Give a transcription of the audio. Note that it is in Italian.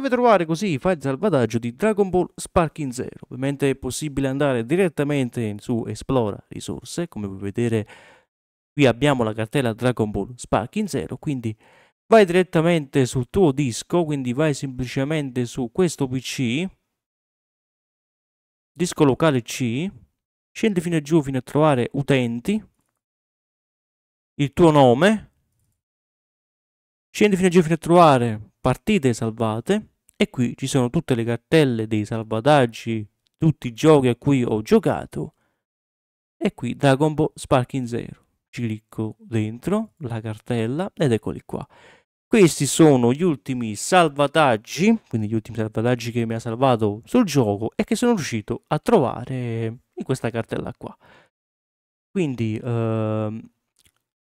deve trovare così i file di salvataggio di Dragon Ball Sparking Zero. Ovviamente è possibile andare direttamente su Esplora risorse, come puoi vedere qui abbiamo la cartella Dragon Ball Sparking Zero, quindi vai direttamente sul tuo disco, quindi vai semplicemente su questo PC, disco locale C, scendi fino a giù fino a trovare utenti, il tuo nome, scendi fino a giù fino a trovare partite salvate e qui ci sono tutte le cartelle dei salvataggi, tutti i giochi a cui ho giocato e qui da combo Sparking Zero. Ci clicco dentro la cartella ed eccoli qua. Questi sono gli ultimi salvataggi, quindi gli ultimi salvataggi che mi ha salvato sul gioco e che sono riuscito a trovare in questa cartella qua. Quindi ehm,